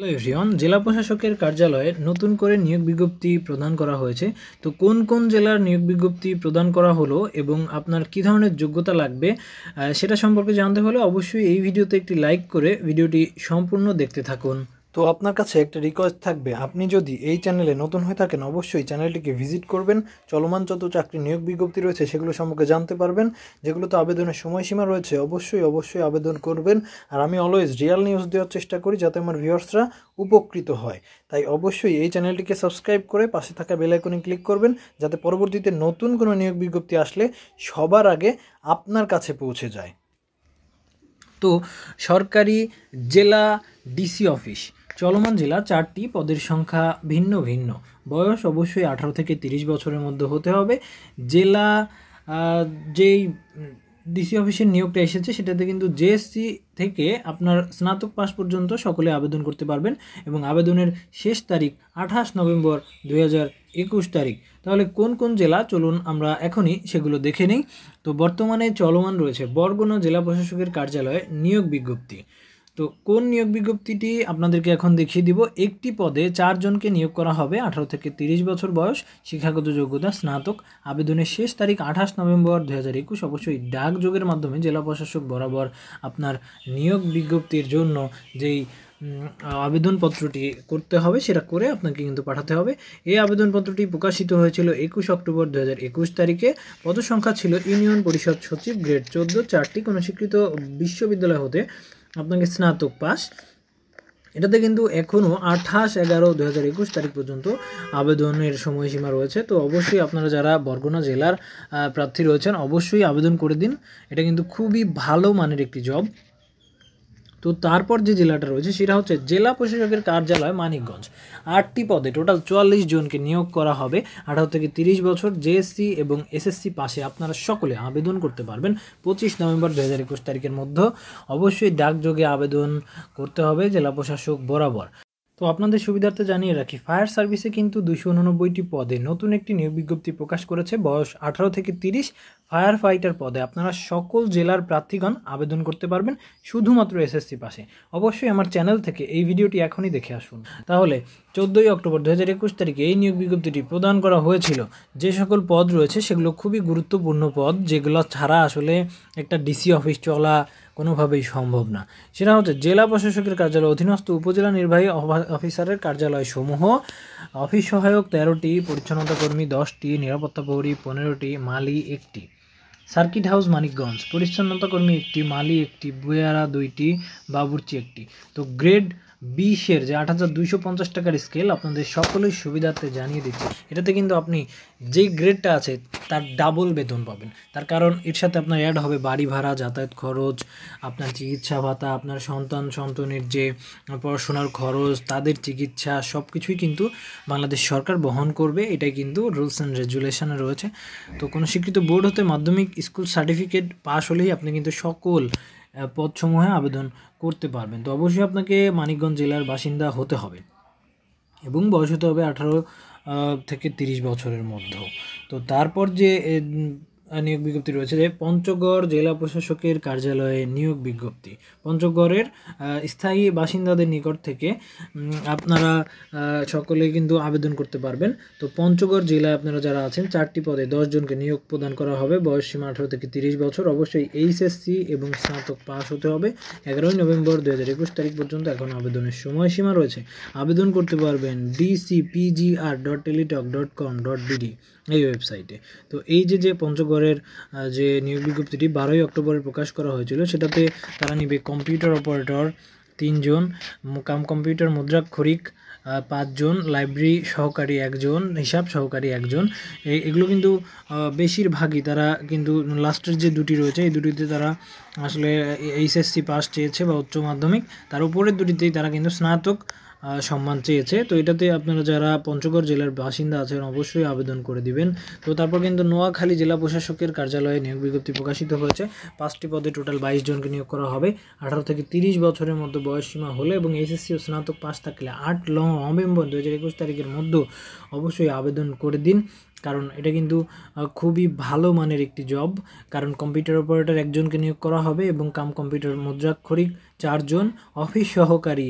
hello everyone জেলা প্রশাসকের কার্যালয়ে নতুন করে নিয়োগ বিজ্ঞপ্তি প্রদান করা হয়েছে তো কোন কোন জেলার নিয়োগ বিজ্ঞপ্তি প্রদান করা হলো এবং আপনার কি ধরনের যোগ্যতা লাগবে সেটা সম্পর্কে জানতে হলে অবশ্যই এই ভিডিওতে একটি লাইক করে ভিডিওটি সম্পূর্ণ দেখতে থাকুন তো আপনার কাছে একটা রিকোয়েস্ট থাকবে আপনি যদি এই চ্যানেলে নতুন হয়ে থাকেন অবশ্যই চ্যানেলটিকে ভিজিট করবেন চলমান যত চাকরি নিয়োগ বিজ্ঞপ্তি রয়েছে সেগুলো সম্পর্কে জানতে পারবেন যেগুলোতে আবেদনের সময়সীমা রয়েছে অবশ্যই অবশ্যই আবেদন করবেন আর আমি অলওয়েজ রিয়াল নিউজ দেওয়ার চেষ্টা করি যাতে আমার ভিউয়ার্সরা উপকৃত হয় তাই অবশ্যই এই চ্যানেলটিকে সাবস্ক্রাইব করে পাশে থাকা বেলাইকনে ক্লিক করবেন যাতে পরবর্তীতে নতুন কোনো নিয়োগ বিজ্ঞপ্তি আসলে সবার আগে আপনার কাছে পৌঁছে যায় তো সরকারি জেলা ডিসি অফিস চলমান জেলা চারটি পদের সংখ্যা ভিন্ন ভিন্ন বয়স অবশ্যই আঠারো থেকে তিরিশ বছরের মধ্যে হতে হবে জেলা যেই ডিসি অফিসের নিয়োগটা এসেছে সেটাতে কিন্তু জেএসসি থেকে আপনার স্নাতক পাস পর্যন্ত সকলে আবেদন করতে পারবেন এবং আবেদনের শেষ তারিখ আঠাশ নভেম্বর দুই একুশ তারিখ তাহলে কোন কোন জেলা চলুন আমরা এখনই সেগুলো দেখে নিই তো বর্তমানে চলমান রয়েছে বরগুনা জেলা প্রশাসকের কার্যালয়ে নিয়োগ বিজ্ঞপ্তি তো কোন নিয়োগ বিজ্ঞপ্তিটি আপনাদেরকে এখন দেখিয়ে দিব একটি পদে চারজনকে নিয়োগ করা হবে আঠারো থেকে ৩০ বছর বয়স শিক্ষাগত যোগ্যতা স্নাতক আবেদনের শেষ তারিখ আঠাশ নভেম্বর দু হাজার একুশ অবশ্যই ডাকযোগের মাধ্যমে জেলা প্রশাসক বরাবর আপনার নিয়োগ বিজ্ঞপ্তির জন্য যেই আবেদনপত্রটি করতে হবে সেটা করে আপনাকে কিন্তু পাঠাতে হবে এই আবেদনপত্রটি প্রকাশিত হয়েছিল একুশ অক্টোবর দু হাজার একুশ তারিখে পদসংখ্যা ছিল ইউনিয়ন পরিষদ সচিব গ্রেড চোদ্দো চারটি কোনো স্বীকৃত বিশ্ববিদ্যালয় হতে আপনাকে স্নাতক পাস এটাতে কিন্তু এখনও আঠাশ এগারো দু হাজার একুশ তারিখ পর্যন্ত আবেদনের সময়সীমা রয়েছে তো অবশ্যই আপনারা যারা বরগুনা জেলার প্রার্থী রয়েছেন অবশ্যই আবেদন করে দিন এটা কিন্তু খুবই ভালো মানের একটি জব তো তারপর যে জেলাটা রয়েছে সেটা হচ্ছে জেলা প্রশাসকের কার্যালয় মানিকগঞ্জ আটটি পদে টোটাল চুয়াল্লিশ জনকে নিয়োগ করা হবে আঠারো থেকে তিরিশ বছর জেএসসি এবং এসএসসি পাশে আপনারা সকলে আবেদন করতে পারবেন পঁচিশ নভেম্বর দু হাজার একুশ তারিখের মধ্যে অবশ্যই ডাকযোগে আবেদন করতে হবে জেলা প্রশাসক বরাবর তো আপনাদের সুবিধার্থে জানিয়ে রাখি ফায়ার সার্ভিসে কিন্তু দুশো উননব্বইটি পদে নতুন একটি নিয়োগ বিজ্ঞপ্তি প্রকাশ করেছে বয়স আঠারো থেকে তিরিশ ফায়ার ফাইটার পদে আপনারা সকল জেলার প্রার্থীগণ আবেদন করতে পারবেন শুধুমাত্র এসএসসি পাশে অবশ্যই আমার চ্যানেল থেকে এই ভিডিওটি এখনই দেখে আসুন তাহলে চোদ্দই অক্টোবর দু হাজার একুশ তারিখে এই নিয়োগ বিজ্ঞপ্তিটি প্রদান করা হয়েছিল যে সকল পদ রয়েছে সেগুলো খুবই গুরুত্বপূর্ণ পদ যেগুলো ছাড়া আসলে একটা ডিসি অফিস চলা কোনোভাবেই সম্ভব না সেটা হচ্ছে জেলা প্রশাসকের কার্যালয় অধীনস্থ উপজেলা নির্বাহী অফিসারের কার্যালয়সমূহ অফিস সহায়ক তেরোটি পরিচ্ছন্নতা কর্মী দশটি নিরাপত্তা প্রহরী পনেরোটি মালি একটি সার্কিট হাউস মানিকগঞ্জ পরিচ্ছন্নতা কর্মী একটি মালি একটি বুয়ারা দুইটি বাবুর্চি একটি তো গ্রেড বিশের যে আট হাজার দুইশো পঞ্চাশ টাকার স্কেল আপনাদের সকলেই সুবিধার্থে জানিয়ে দিচ্ছে এটাতে কিন্তু আপনি যে গ্রেডটা আছে তার ডাবল বেতন পাবেন তার কারণ এর সাথে আপনার অ্যাড হবে বাড়ি ভাড়া যাতায়াত খরচ আপনার চিকিৎসা ভাতা আপনার সন্তান সন্তানের যে পড়াশোনার খরচ তাদের চিকিৎসা সব কিছুই কিন্তু বাংলাদেশ সরকার বহন করবে এটাই কিন্তু রুলস অ্যান্ড রেজুলেশনে রয়েছে তো কোনো স্বীকৃত বোর্ড হতে মাধ্যমিক স্কুল সার্টিফিকেট পাশ হলেই আপনি কিন্তু সকল পদসমূহে আবেদন করতে পারবেন তো অবশ্যই আপনাকে মানিকগঞ্জ জেলার বাসিন্দা হতে হবে এবং বয়স হতে হবে আঠারো থেকে তিরিশ বছরের মধ্যে তো তারপর যে নিয়োগ বিজ্ঞপ্তি রয়েছে যে পঞ্চগড় জেলা প্রশাসকের কার্যালয়ে নিয়োগ বিজ্ঞপ্তি পঞ্চগড়ের স্থায়ী বাসিন্দাদের নিকট থেকে আপনারা সকলে কিন্তু আবেদন করতে পারবেন তো পঞ্চগড় জেলায় আপনারা যারা আছেন চারটি পদে দশজনকে নিয়োগ প্রদান করা হবে বয়স সীমা আঠারো থেকে তিরিশ বছর অবশ্যই এইচএসসি এবং স্নাতক পাস হতে হবে এগারোই নভেম্বর দু হাজার একুশ তারিখ পর্যন্ত এখন আবেদনের সময়সীমা রয়েছে আবেদন করতে পারবেন DCPGR dot Teletalk dot com dot BD এই ওয়েবসাইটে তো এই যে যে পঞ্চগড় অক্টোবরের যে নিয়োগ বিজ্ঞপ্তিটি বারোই অক্টোবরে প্রকাশ করা হয়েছিল সেটাতে তারা নিবে কম্পিউটার অপারেটর তিনজন কাম কম্পিউটার মুদ্রাক্ষরিক পাঁচজন লাইব্রেরি সহকারী একজন হিসাব সহকারী একজন এগুলো কিন্তু বেশিরভাগই তারা কিন্তু লাস্টের যে দুটি রয়েছে এই দুটিতে তারা আসলে এইচএসসি পাস চেয়েছে বা উচ্চ মাধ্যমিক তার উপরের দুটিতেই তারা কিন্তু স্নাতক সম্মান চেয়েছে তো এটাতে আপনারা যারা পঞ্চগড় জেলার বাসিন্দা আছেন অবশ্যই আবেদন করে দিবেন তো তারপর কিন্তু নোয়াখালী জেলা প্রশাসকের কার্যালয়ে নিয়োগ বিজ্ঞপ্তি প্রকাশিত হয়েছে পাঁচটি পদে টোটাল বাইশ জনকে নিয়োগ করা হবে আঠারো থেকে তিরিশ বছরের মধ্যে বয়সসীমা হলে এবং এসএসসি ও স্নাতক পাস থাকলে আট নভেম্বর দু হাজার একুশ তারিখের মধ্যে অবশ্যই আবেদন করে দিন কারণ এটা কিন্তু খুবই ভালো মানের একটি জব কারণ কম্পিউটার অপারেটর একজনকে নিয়োগ করা হবে এবং কাম কম্পিউটার মুদ্রাক্ষরিক চারজন অফিস সহকারী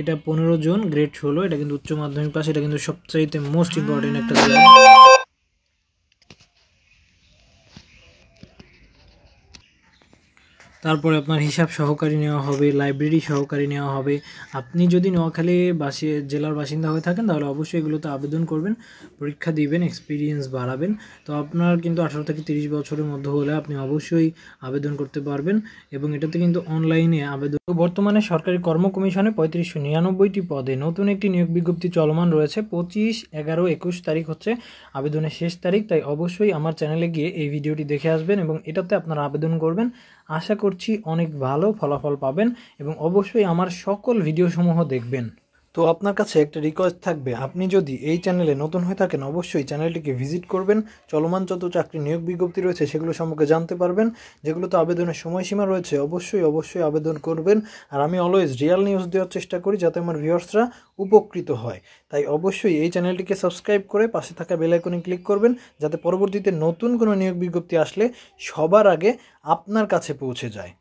এটা পনেরো জন গ্রেড ষোলো এটা কিন্তু উচ্চ মাধ্যমিক পাশে এটা কিন্তু সবচাইতে মোস্ট ইম্পর্টেন্ট একটা জব তারপরে আপনার হিসাব সহকারী নেওয়া হবে লাইব্রেরি সহকারী নেওয়া হবে আপনি যদি নোয়াখালী বাসী জেলার বাসিন্দা হয়ে থাকেন তাহলে অবশ্যই এগুলোতে আবেদন করবেন পরীক্ষা দিবেন এক্সপিরিয়েন্স বাড়াবেন তো আপনার কিন্তু আঠারো থেকে তিরিশ বছরের মধ্যে হলে আপনি অবশ্যই আবেদন করতে পারবেন এবং এটাতে কিন্তু অনলাইনে আবেদন বর্তমানে সরকারি কর্ম কমিশনে পঁয়ত্রিশশো নিরানব্বইটি পদে নতুন একটি নিয়োগ বিজ্ঞপ্তি চলমান রয়েছে পঁচিশ এগারো একুশ তারিখ হচ্ছে আবেদনের শেষ তারিখ তাই অবশ্যই আমার চ্যানেলে গিয়ে এই ভিডিওটি দেখে আসবেন এবং এটাতে আপনারা আবেদন করবেন আশা করছি অনেক ভালো ফলাফল পাবেন এবং অবশ্যই আমার সকল ভিডিওসমূহ দেখবেন তো আপনার কাছে একটা রিকোয়েস্ট থাকবে আপনি যদি এই চ্যানেলে নতুন হয়ে থাকেন অবশ্যই চ্যানেলটিকে ভিজিট করবেন চলমান যত চাকরি নিয়োগ বিজ্ঞপ্তি রয়েছে সেগুলো সম্পর্কে জানতে পারবেন যেগুলো তো আবেদনের সময়সীমা রয়েছে অবশ্যই অবশ্যই আবেদন করবেন আর আমি অলওয়েজ রিয়াল নিউজ দেওয়ার চেষ্টা করি যাতে আমার ভিউয়ার্সরা উপকৃত হয় তাই অবশ্যই এই চ্যানেলটিকে সাবস্ক্রাইব করে পাশে থাকা বেলাইকনে ক্লিক করবেন যাতে পরবর্তীতে নতুন কোনো নিয়োগ বিজ্ঞপ্তি আসলে সবার আগে আপনার কাছে পৌঁছে যায়